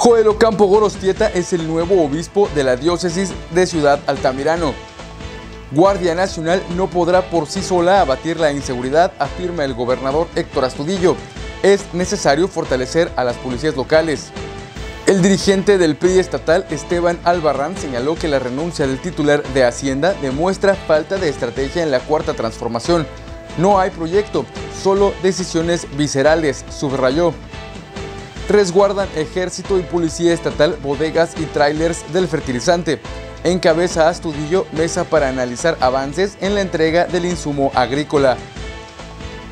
Joel Ocampo Gorostieta es el nuevo obispo de la diócesis de Ciudad Altamirano. Guardia Nacional no podrá por sí sola abatir la inseguridad, afirma el gobernador Héctor Astudillo. Es necesario fortalecer a las policías locales. El dirigente del PRI estatal, Esteban Albarrán, señaló que la renuncia del titular de Hacienda demuestra falta de estrategia en la cuarta transformación. No hay proyecto, solo decisiones viscerales, subrayó resguardan ejército y policía estatal bodegas y trailers del fertilizante. Encabeza Astudillo mesa para analizar avances en la entrega del insumo agrícola.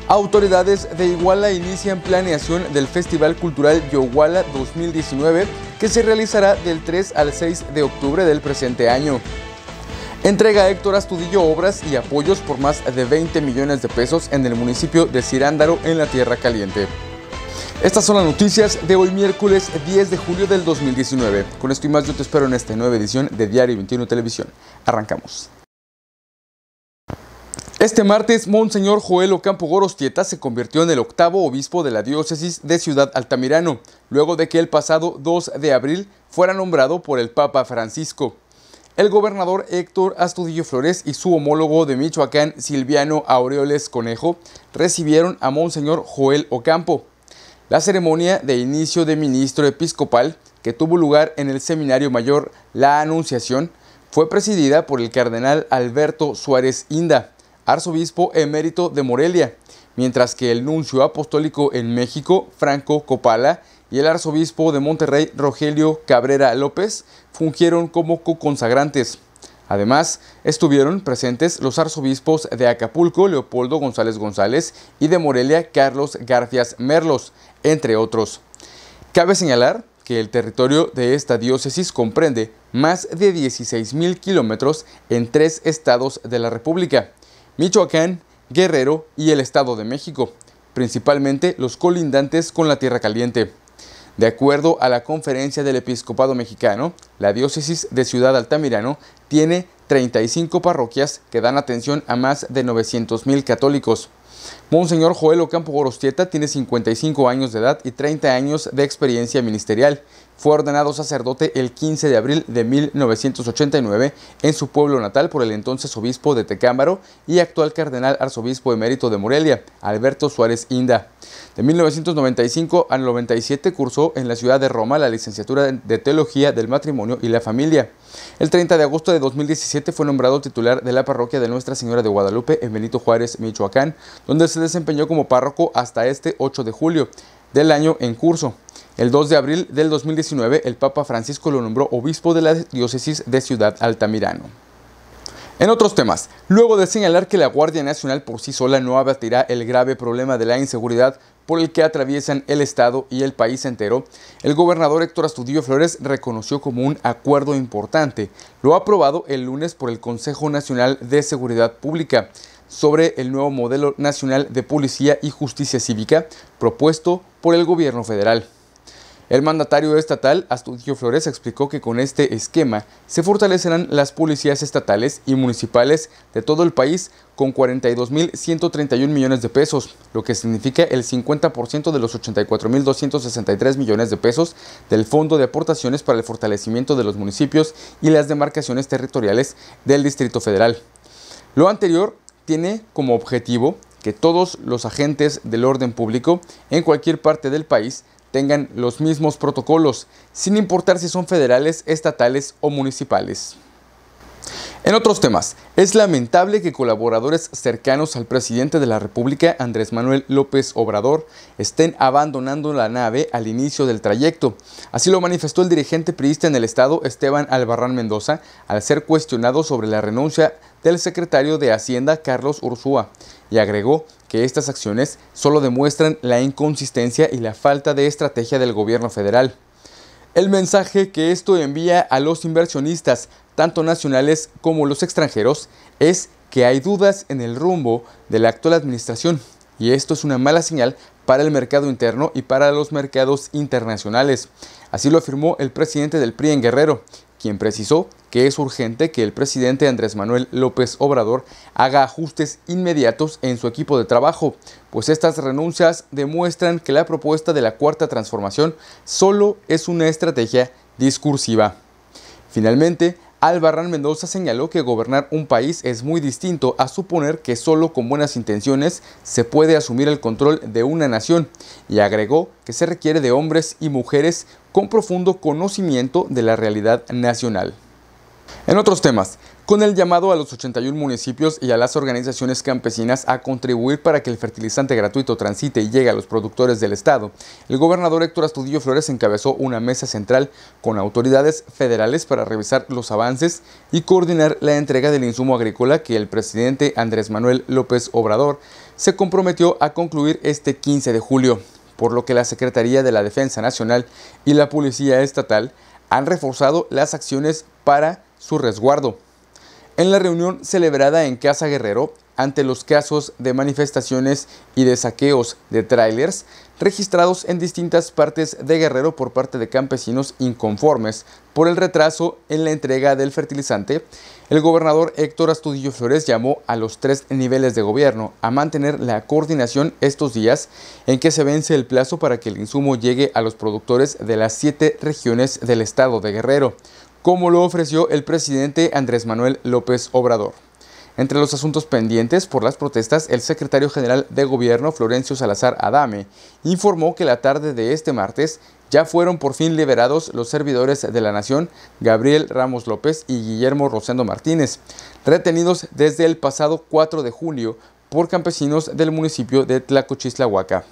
Autoridades de Iguala inician planeación del Festival Cultural Yoguala 2019 que se realizará del 3 al 6 de octubre del presente año. Entrega Héctor Astudillo obras y apoyos por más de 20 millones de pesos en el municipio de Cirándaro en la Tierra Caliente. Estas son las noticias de hoy miércoles 10 de julio del 2019. Con esto y más yo te espero en esta nueva edición de Diario 21 Televisión. Arrancamos. Este martes, Monseñor Joel Ocampo Gorostieta se convirtió en el octavo obispo de la diócesis de Ciudad Altamirano, luego de que el pasado 2 de abril fuera nombrado por el Papa Francisco. El gobernador Héctor Astudillo Flores y su homólogo de Michoacán, Silviano Aureoles Conejo, recibieron a Monseñor Joel Ocampo. La ceremonia de inicio de ministro episcopal que tuvo lugar en el Seminario Mayor La Anunciación fue presidida por el cardenal Alberto Suárez Inda, arzobispo emérito de Morelia, mientras que el nuncio apostólico en México, Franco Copala, y el arzobispo de Monterrey, Rogelio Cabrera López, fungieron como co-consagrantes. Además, estuvieron presentes los arzobispos de Acapulco, Leopoldo González González, y de Morelia, Carlos Garfias Merlos, entre otros. Cabe señalar que el territorio de esta diócesis comprende más de 16.000 kilómetros en tres estados de la República, Michoacán, Guerrero y el Estado de México, principalmente los colindantes con la Tierra Caliente. De acuerdo a la Conferencia del Episcopado Mexicano, la diócesis de Ciudad Altamirano tiene 35 parroquias que dan atención a más de 900.000 católicos. Monseñor Joel Ocampo Gorostieta tiene 55 años de edad y 30 años de experiencia ministerial fue ordenado sacerdote el 15 de abril de 1989 en su pueblo natal por el entonces obispo de Tecámbaro y actual cardenal arzobispo emérito de Morelia, Alberto Suárez Inda. De 1995 al 97 cursó en la ciudad de Roma la licenciatura de Teología del Matrimonio y la Familia. El 30 de agosto de 2017 fue nombrado titular de la parroquia de Nuestra Señora de Guadalupe en Benito Juárez, Michoacán, donde se desempeñó como párroco hasta este 8 de julio del año en curso. El 2 de abril del 2019, el Papa Francisco lo nombró obispo de la diócesis de Ciudad Altamirano. En otros temas, luego de señalar que la Guardia Nacional por sí sola no abatirá el grave problema de la inseguridad por el que atraviesan el Estado y el país entero, el gobernador Héctor Astudillo Flores reconoció como un acuerdo importante, lo aprobado el lunes por el Consejo Nacional de Seguridad Pública, sobre el nuevo modelo nacional de policía y justicia cívica propuesto por el gobierno federal. El mandatario estatal, Astudillo Flores, explicó que con este esquema se fortalecerán las policías estatales y municipales de todo el país con 42.131 millones de pesos, lo que significa el 50% de los 84.263 millones de pesos del Fondo de Aportaciones para el Fortalecimiento de los Municipios y las Demarcaciones Territoriales del Distrito Federal. Lo anterior tiene como objetivo que todos los agentes del orden público en cualquier parte del país tengan los mismos protocolos, sin importar si son federales, estatales o municipales. En otros temas, es lamentable que colaboradores cercanos al presidente de la República, Andrés Manuel López Obrador, estén abandonando la nave al inicio del trayecto. Así lo manifestó el dirigente priista en el estado, Esteban Albarrán Mendoza, al ser cuestionado sobre la renuncia del secretario de Hacienda, Carlos Urzúa, y agregó que estas acciones solo demuestran la inconsistencia y la falta de estrategia del gobierno federal. El mensaje que esto envía a los inversionistas tanto nacionales como los extranjeros, es que hay dudas en el rumbo de la actual administración y esto es una mala señal para el mercado interno y para los mercados internacionales. Así lo afirmó el presidente del PRI en Guerrero, quien precisó que es urgente que el presidente Andrés Manuel López Obrador haga ajustes inmediatos en su equipo de trabajo, pues estas renuncias demuestran que la propuesta de la cuarta transformación solo es una estrategia discursiva. Finalmente, Albarrán Mendoza señaló que gobernar un país es muy distinto a suponer que solo con buenas intenciones se puede asumir el control de una nación y agregó que se requiere de hombres y mujeres con profundo conocimiento de la realidad nacional. En otros temas, con el llamado a los 81 municipios y a las organizaciones campesinas a contribuir para que el fertilizante gratuito transite y llegue a los productores del Estado, el gobernador Héctor Astudillo Flores encabezó una mesa central con autoridades federales para revisar los avances y coordinar la entrega del insumo agrícola que el presidente Andrés Manuel López Obrador se comprometió a concluir este 15 de julio, por lo que la Secretaría de la Defensa Nacional y la Policía Estatal han reforzado las acciones para su resguardo. En la reunión celebrada en Casa Guerrero, ante los casos de manifestaciones y de saqueos de trailers registrados en distintas partes de Guerrero por parte de campesinos inconformes por el retraso en la entrega del fertilizante, el gobernador Héctor Astudillo Flores llamó a los tres niveles de gobierno a mantener la coordinación estos días en que se vence el plazo para que el insumo llegue a los productores de las siete regiones del estado de Guerrero, como lo ofreció el presidente Andrés Manuel López Obrador. Entre los asuntos pendientes por las protestas, el secretario general de gobierno Florencio Salazar Adame informó que la tarde de este martes ya fueron por fin liberados los servidores de la Nación Gabriel Ramos López y Guillermo Rosendo Martínez, retenidos desde el pasado 4 de julio por campesinos del municipio de Tlacochislahuaca.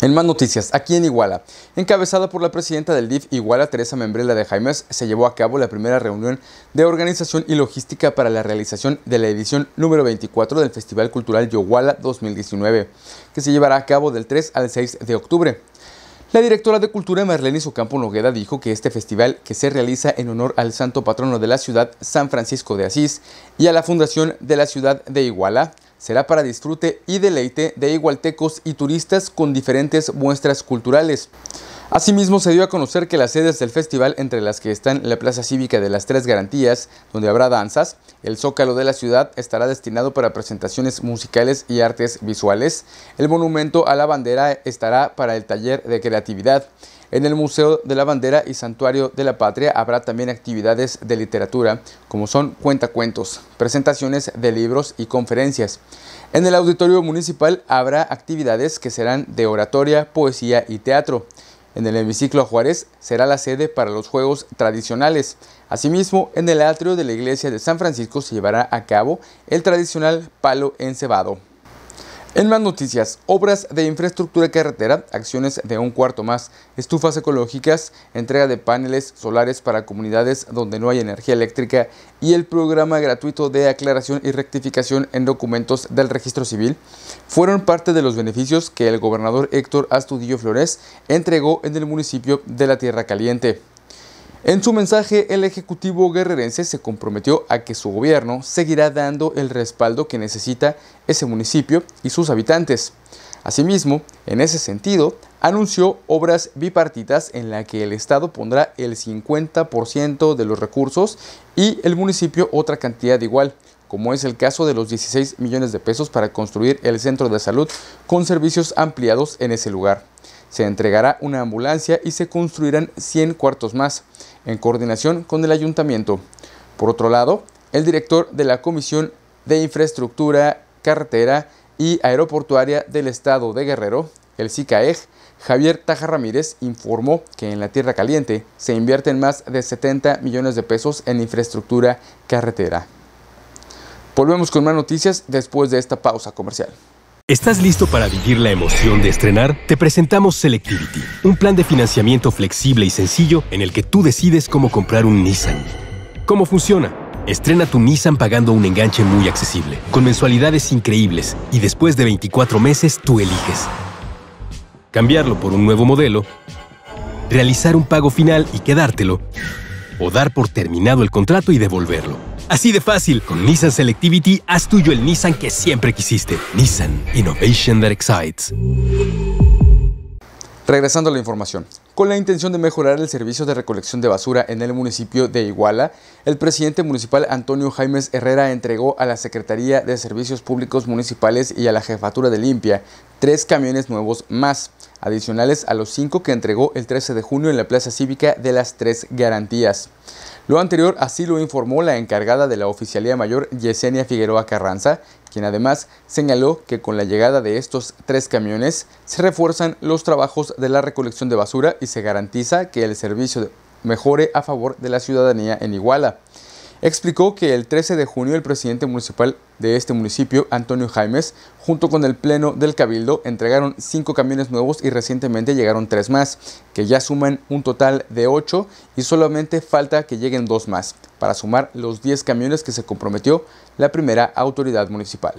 En más noticias, aquí en Iguala, encabezada por la presidenta del DIF Iguala, Teresa Membrela de Jaimez, se llevó a cabo la primera reunión de organización y logística para la realización de la edición número 24 del Festival Cultural Yoguala 2019, que se llevará a cabo del 3 al 6 de octubre. La directora de Cultura Marlene Socampo Nogueda dijo que este festival, que se realiza en honor al santo patrono de la ciudad, San Francisco de Asís, y a la fundación de la ciudad de Iguala, será para disfrute y deleite de igualtecos y turistas con diferentes muestras culturales. Asimismo, se dio a conocer que las sedes del festival, entre las que están la Plaza Cívica de las Tres Garantías, donde habrá danzas, el Zócalo de la ciudad estará destinado para presentaciones musicales y artes visuales, el monumento a la bandera estará para el taller de creatividad, en el Museo de la Bandera y Santuario de la Patria habrá también actividades de literatura, como son cuentacuentos, presentaciones de libros y conferencias. En el Auditorio Municipal habrá actividades que serán de oratoria, poesía y teatro. En el hemiciclo Juárez será la sede para los juegos tradicionales. Asimismo, en el atrio de la iglesia de San Francisco se llevará a cabo el tradicional palo encebado. En más noticias, obras de infraestructura carretera, acciones de un cuarto más, estufas ecológicas, entrega de paneles solares para comunidades donde no hay energía eléctrica y el programa gratuito de aclaración y rectificación en documentos del registro civil fueron parte de los beneficios que el gobernador Héctor Astudillo Flores entregó en el municipio de la Tierra Caliente. En su mensaje, el Ejecutivo guerrerense se comprometió a que su gobierno seguirá dando el respaldo que necesita ese municipio y sus habitantes. Asimismo, en ese sentido, anunció obras bipartitas en la que el Estado pondrá el 50% de los recursos y el municipio otra cantidad igual, como es el caso de los 16 millones de pesos para construir el centro de salud con servicios ampliados en ese lugar. Se entregará una ambulancia y se construirán 100 cuartos más, en coordinación con el ayuntamiento. Por otro lado, el director de la Comisión de Infraestructura, Carretera y Aeroportuaria del Estado de Guerrero, el CICAEG, Javier Taja Ramírez informó que en la Tierra Caliente se invierten más de 70 millones de pesos en infraestructura carretera. Volvemos con más noticias después de esta pausa comercial. ¿Estás listo para vivir la emoción de estrenar? Te presentamos Selectivity, un plan de financiamiento flexible y sencillo en el que tú decides cómo comprar un Nissan. ¿Cómo funciona? Estrena tu Nissan pagando un enganche muy accesible, con mensualidades increíbles y después de 24 meses tú eliges. Cambiarlo por un nuevo modelo, realizar un pago final y quedártelo, o dar por terminado el contrato y devolverlo. Así de fácil, con Nissan Selectivity haz tuyo el Nissan que siempre quisiste. Nissan Innovation that excites. Regresando a la información, con la intención de mejorar el servicio de recolección de basura en el municipio de Iguala, el presidente municipal Antonio Jaimes Herrera entregó a la Secretaría de Servicios Públicos Municipales y a la Jefatura de Limpia tres camiones nuevos más, adicionales a los cinco que entregó el 13 de junio en la Plaza Cívica de las Tres Garantías. Lo anterior así lo informó la encargada de la Oficialía Mayor Yesenia Figueroa Carranza, quien además señaló que con la llegada de estos tres camiones se refuerzan los trabajos de la recolección de basura y se garantiza que el servicio mejore a favor de la ciudadanía en Iguala explicó que el 13 de junio el presidente municipal de este municipio, Antonio Jaimes, junto con el Pleno del Cabildo, entregaron cinco camiones nuevos y recientemente llegaron tres más, que ya suman un total de ocho y solamente falta que lleguen dos más, para sumar los diez camiones que se comprometió la primera autoridad municipal.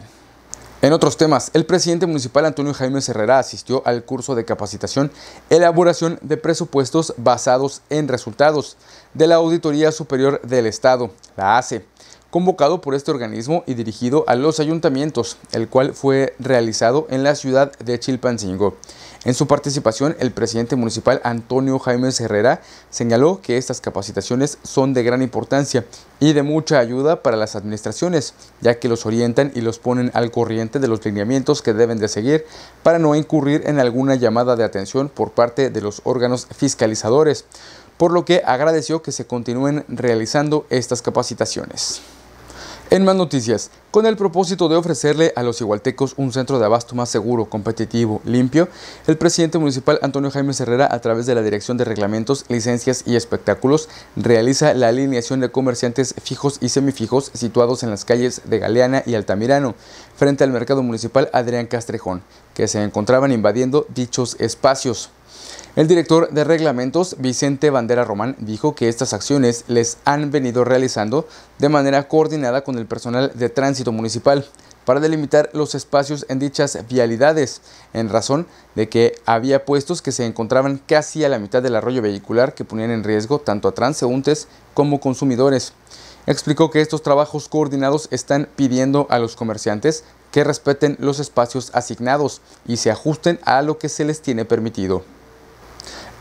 En otros temas, el presidente municipal Antonio Jaime Herrera asistió al curso de capacitación Elaboración de presupuestos basados en resultados de la Auditoría Superior del Estado, la ACE, convocado por este organismo y dirigido a los ayuntamientos, el cual fue realizado en la ciudad de Chilpancingo. En su participación, el presidente municipal Antonio Jaime Herrera señaló que estas capacitaciones son de gran importancia y de mucha ayuda para las administraciones, ya que los orientan y los ponen al corriente de los lineamientos que deben de seguir para no incurrir en alguna llamada de atención por parte de los órganos fiscalizadores, por lo que agradeció que se continúen realizando estas capacitaciones. En más noticias, con el propósito de ofrecerle a los igualtecos un centro de abasto más seguro, competitivo, limpio, el presidente municipal Antonio Jaime Herrera, a través de la Dirección de Reglamentos, Licencias y Espectáculos, realiza la alineación de comerciantes fijos y semifijos situados en las calles de Galeana y Altamirano, frente al mercado municipal Adrián Castrejón, que se encontraban invadiendo dichos espacios. El director de reglamentos, Vicente Bandera Román, dijo que estas acciones les han venido realizando de manera coordinada con el personal de tránsito municipal para delimitar los espacios en dichas vialidades, en razón de que había puestos que se encontraban casi a la mitad del arroyo vehicular que ponían en riesgo tanto a transeúntes como consumidores. Explicó que estos trabajos coordinados están pidiendo a los comerciantes que respeten los espacios asignados y se ajusten a lo que se les tiene permitido.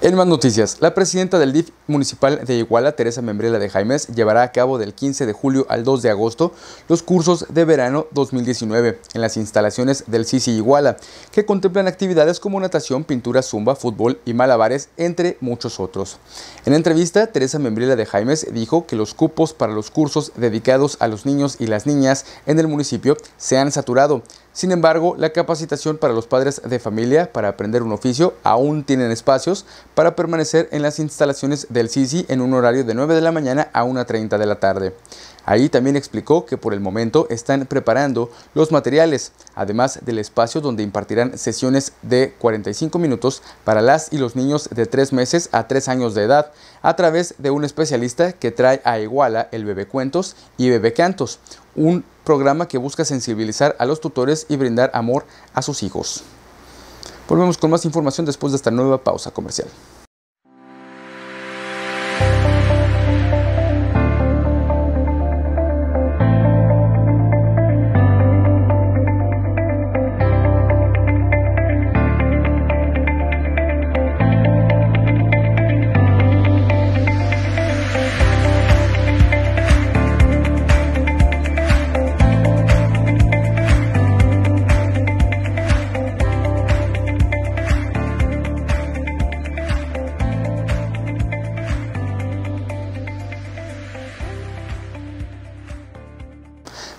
En más noticias, la presidenta del DIF municipal de Iguala, Teresa Membrela de Jaimes, llevará a cabo del 15 de julio al 2 de agosto los cursos de verano 2019 en las instalaciones del SISI Iguala, que contemplan actividades como natación, pintura, zumba, fútbol y malabares, entre muchos otros. En entrevista, Teresa Membrela de Jaimes dijo que los cupos para los cursos dedicados a los niños y las niñas en el municipio se han saturado, sin embargo, la capacitación para los padres de familia para aprender un oficio aún tienen espacios para permanecer en las instalaciones del SISI en un horario de 9 de la mañana a 1.30 de la tarde. Ahí también explicó que por el momento están preparando los materiales, además del espacio donde impartirán sesiones de 45 minutos para las y los niños de 3 meses a 3 años de edad, a través de un especialista que trae a Iguala el bebé cuentos y bebé cantos, un programa que busca sensibilizar a los tutores y brindar amor a sus hijos. Volvemos con más información después de esta nueva pausa comercial.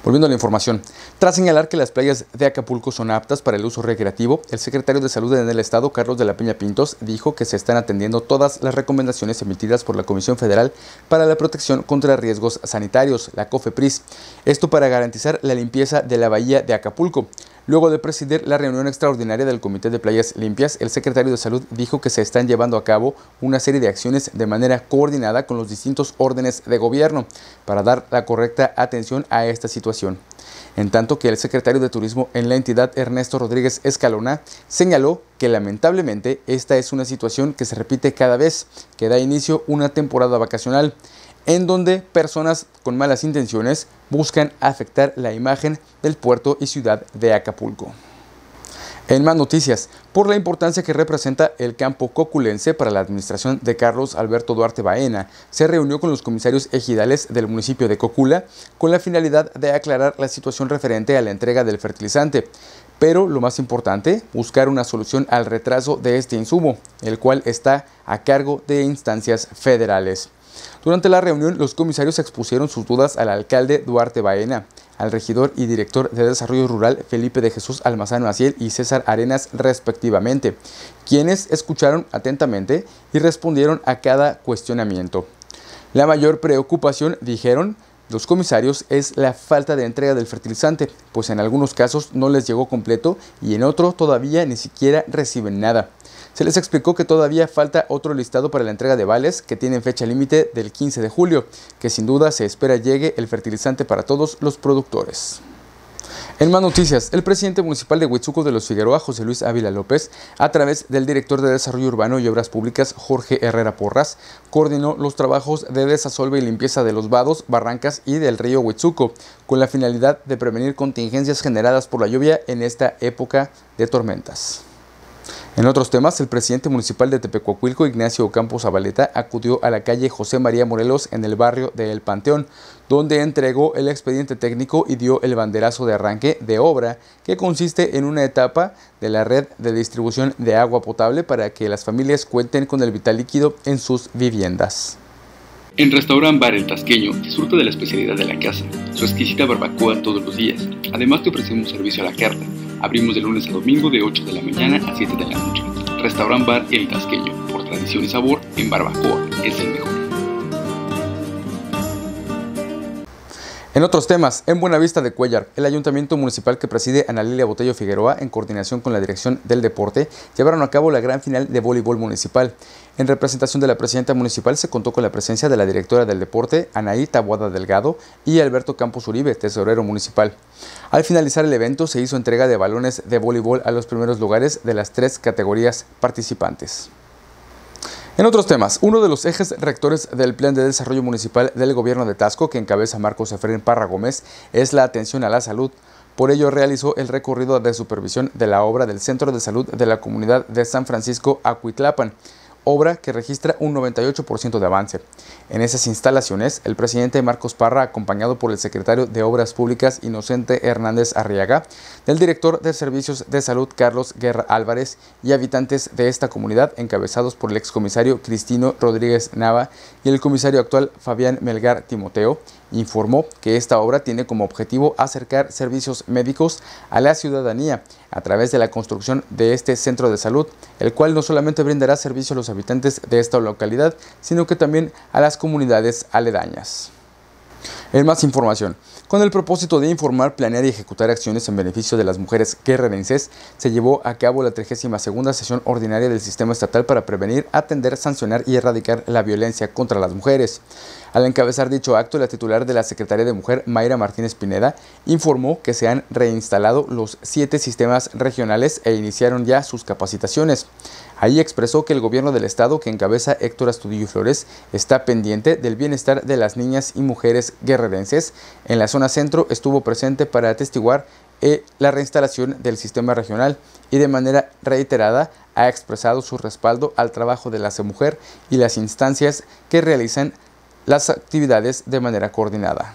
Volviendo a la información, tras señalar que las playas de Acapulco son aptas para el uso recreativo, el secretario de Salud del Estado, Carlos de la Peña Pintos, dijo que se están atendiendo todas las recomendaciones emitidas por la Comisión Federal para la Protección contra Riesgos Sanitarios, la COFEPRIS, esto para garantizar la limpieza de la bahía de Acapulco. Luego de presidir la reunión extraordinaria del Comité de Playas Limpias, el secretario de Salud dijo que se están llevando a cabo una serie de acciones de manera coordinada con los distintos órdenes de gobierno para dar la correcta atención a esta situación. En tanto que el secretario de Turismo en la entidad, Ernesto Rodríguez Escalona, señaló que lamentablemente esta es una situación que se repite cada vez que da inicio una temporada vacacional en donde personas con malas intenciones buscan afectar la imagen del puerto y ciudad de Acapulco. En más noticias, por la importancia que representa el campo coculense para la administración de Carlos Alberto Duarte Baena, se reunió con los comisarios ejidales del municipio de Cocula con la finalidad de aclarar la situación referente a la entrega del fertilizante, pero lo más importante, buscar una solución al retraso de este insumo, el cual está a cargo de instancias federales. Durante la reunión, los comisarios expusieron sus dudas al alcalde Duarte Baena, al regidor y director de Desarrollo Rural Felipe de Jesús Almazán Maciel y César Arenas respectivamente, quienes escucharon atentamente y respondieron a cada cuestionamiento. La mayor preocupación, dijeron, los comisarios es la falta de entrega del fertilizante, pues en algunos casos no les llegó completo y en otros todavía ni siquiera reciben nada. Se les explicó que todavía falta otro listado para la entrega de vales que tienen fecha límite del 15 de julio, que sin duda se espera llegue el fertilizante para todos los productores. En más noticias, el presidente municipal de Huitzuco de los Figueroa, José Luis Ávila López, a través del director de Desarrollo Urbano y Obras Públicas, Jorge Herrera Porras, coordinó los trabajos de desasolve y limpieza de los vados, barrancas y del río Huizuco, con la finalidad de prevenir contingencias generadas por la lluvia en esta época de tormentas. En otros temas, el presidente municipal de Tepecuacuilco, Ignacio Campos Zabaleta, acudió a la calle José María Morelos en el barrio de El Panteón, donde entregó el expediente técnico y dio el banderazo de arranque de obra, que consiste en una etapa de la red de distribución de agua potable para que las familias cuenten con el vital líquido en sus viviendas. En Restaurant Bar El Tasqueño disfruta de la especialidad de la casa, su exquisita barbacoa todos los días. Además te un servicio a la carta Abrimos de lunes a domingo de 8 de la mañana a 7 de la noche. Restaurant Bar El Tasqueño, por tradición y sabor, en barbacoa, es el mejor. En otros temas, en Buenavista de Cuellar, el ayuntamiento municipal que preside Ana Lilia Botello Figueroa, en coordinación con la Dirección del Deporte, llevaron a cabo la gran final de voleibol municipal. En representación de la presidenta municipal se contó con la presencia de la directora del deporte, Anaí Tabuada Delgado, y Alberto Campos Uribe, tesorero municipal. Al finalizar el evento se hizo entrega de balones de voleibol a los primeros lugares de las tres categorías participantes. En otros temas, uno de los ejes rectores del Plan de Desarrollo Municipal del Gobierno de Tasco, que encabeza Marcos Efrén Parra Gómez, es la atención a la salud. Por ello realizó el recorrido de supervisión de la obra del Centro de Salud de la Comunidad de San Francisco Acuitlapan obra que registra un 98% de avance. En esas instalaciones, el presidente Marcos Parra, acompañado por el secretario de Obras Públicas Inocente Hernández Arriaga, del director de Servicios de Salud Carlos Guerra Álvarez y habitantes de esta comunidad encabezados por el excomisario Cristino Rodríguez Nava y el comisario actual Fabián Melgar Timoteo, informó que esta obra tiene como objetivo acercar servicios médicos a la ciudadanía a través de la construcción de este centro de salud, el cual no solamente brindará servicio a los habitantes de esta localidad, sino que también a las comunidades aledañas. En más información, con el propósito de informar, planear y ejecutar acciones en beneficio de las mujeres guerrerenses, se llevó a cabo la 32 sesión ordinaria del Sistema Estatal para prevenir, atender, sancionar y erradicar la violencia contra las mujeres. Al encabezar dicho acto, la titular de la Secretaría de Mujer, Mayra Martínez Pineda, informó que se han reinstalado los siete sistemas regionales e iniciaron ya sus capacitaciones. Ahí expresó que el gobierno del estado que encabeza Héctor Astudillo Flores está pendiente del bienestar de las niñas y mujeres guerrerenses en la zona centro estuvo presente para atestiguar eh, la reinstalación del sistema regional y de manera reiterada ha expresado su respaldo al trabajo de la mujer y las instancias que realizan las actividades de manera coordinada.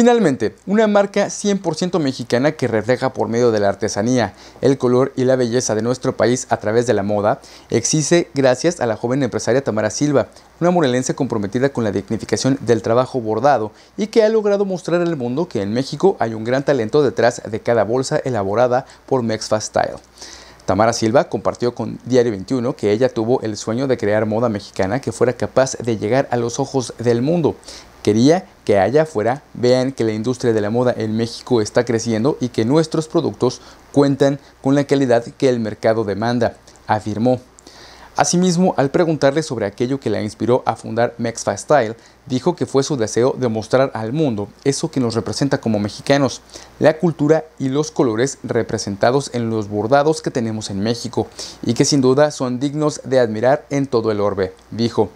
Finalmente, una marca 100% mexicana que refleja por medio de la artesanía, el color y la belleza de nuestro país a través de la moda, existe gracias a la joven empresaria Tamara Silva, una morelense comprometida con la dignificación del trabajo bordado y que ha logrado mostrar al mundo que en México hay un gran talento detrás de cada bolsa elaborada por Mexfa Style. Tamara Silva compartió con Diario 21 que ella tuvo el sueño de crear moda mexicana que fuera capaz de llegar a los ojos del mundo. Quería que allá afuera vean que la industria de la moda en México está creciendo y que nuestros productos cuentan con la calidad que el mercado demanda, afirmó. Asimismo, al preguntarle sobre aquello que la inspiró a fundar Mexfa Style, dijo que fue su deseo de mostrar al mundo eso que nos representa como mexicanos, la cultura y los colores representados en los bordados que tenemos en México, y que sin duda son dignos de admirar en todo el orbe, dijo.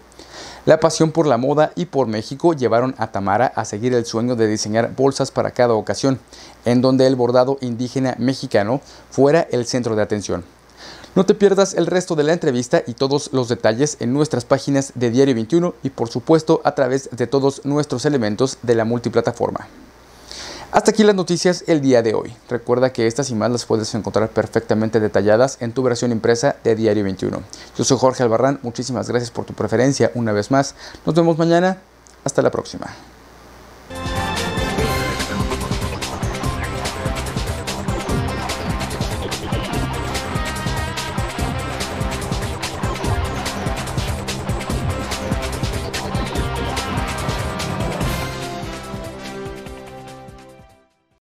La pasión por la moda y por México llevaron a Tamara a seguir el sueño de diseñar bolsas para cada ocasión, en donde el bordado indígena mexicano fuera el centro de atención. No te pierdas el resto de la entrevista y todos los detalles en nuestras páginas de Diario 21 y por supuesto a través de todos nuestros elementos de la multiplataforma. Hasta aquí las noticias el día de hoy. Recuerda que estas y más las puedes encontrar perfectamente detalladas en tu versión impresa de Diario 21. Yo soy Jorge Albarrán, muchísimas gracias por tu preferencia una vez más. Nos vemos mañana, hasta la próxima.